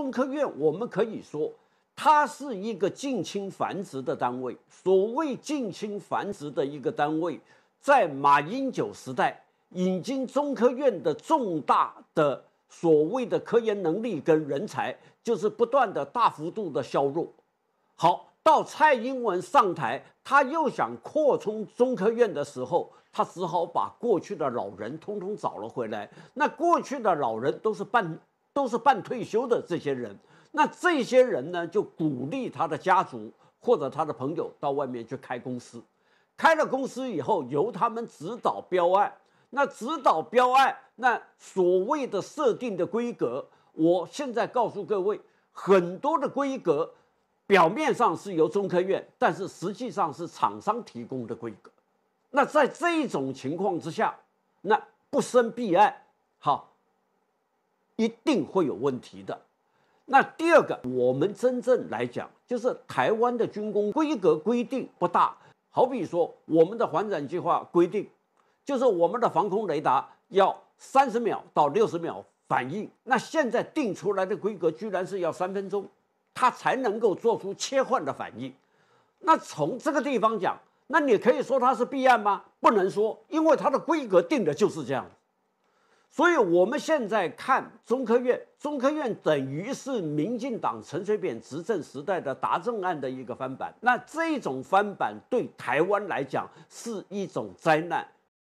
中科院，我们可以说，它是一个近亲繁殖的单位。所谓近亲繁殖的一个单位，在马英九时代，引进中科院的重大的所谓的科研能力跟人才，就是不断的大幅度的削弱。好，到蔡英文上台，他又想扩充中科院的时候，他只好把过去的老人通通找了回来。那过去的老人都是半。都是半退休的这些人，那这些人呢，就鼓励他的家族或者他的朋友到外面去开公司，开了公司以后，由他们指导标案。那指导标案，那所谓的设定的规格，我现在告诉各位，很多的规格，表面上是由中科院，但是实际上是厂商提供的规格。那在这种情况之下，那不生弊案，好。一定会有问题的。那第二个，我们真正来讲，就是台湾的军工规格规定不大。好比说，我们的环展计划规定，就是我们的防空雷达要三十秒到六十秒反应。那现在定出来的规格居然是要三分钟，它才能够做出切换的反应。那从这个地方讲，那你可以说它是备案吗？不能说，因为它的规格定的就是这样。所以我们现在看中科院，中科院等于是民进党陈水扁执政时代的达政案的一个翻版，那这种翻版对台湾来讲是一种灾难。